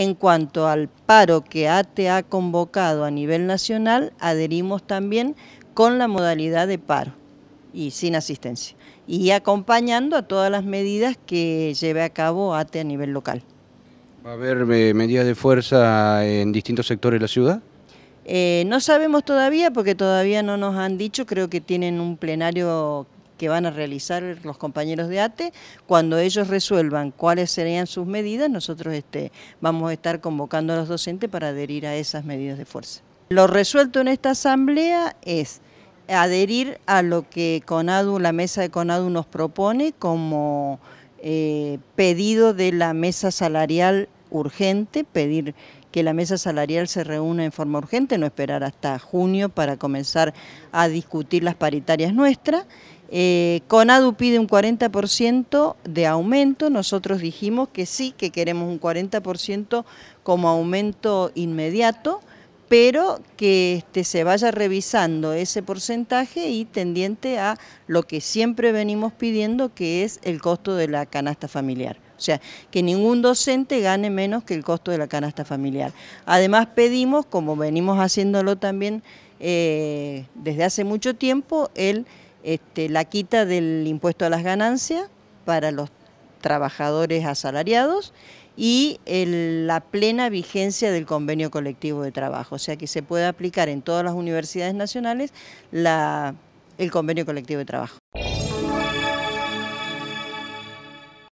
En cuanto al paro que ATE ha convocado a nivel nacional, adherimos también con la modalidad de paro y sin asistencia, y acompañando a todas las medidas que lleve a cabo ATE a nivel local. ¿Va a haber eh, medidas de fuerza en distintos sectores de la ciudad? Eh, no sabemos todavía porque todavía no nos han dicho, creo que tienen un plenario que van a realizar los compañeros de ATE. Cuando ellos resuelvan cuáles serían sus medidas, nosotros este, vamos a estar convocando a los docentes para adherir a esas medidas de fuerza. Lo resuelto en esta asamblea es adherir a lo que CONADU, la mesa de CONADU nos propone como eh, pedido de la mesa salarial urgente, pedir que la mesa salarial se reúna en forma urgente, no esperar hasta junio para comenzar a discutir las paritarias nuestras. Eh, Conadu pide un 40% de aumento, nosotros dijimos que sí, que queremos un 40% como aumento inmediato, pero que este, se vaya revisando ese porcentaje y tendiente a lo que siempre venimos pidiendo, que es el costo de la canasta familiar. O sea, que ningún docente gane menos que el costo de la canasta familiar. Además pedimos, como venimos haciéndolo también eh, desde hace mucho tiempo, este, la quita del impuesto a las ganancias para los trabajadores asalariados y la plena vigencia del convenio colectivo de trabajo, o sea que se pueda aplicar en todas las universidades nacionales el convenio colectivo de trabajo.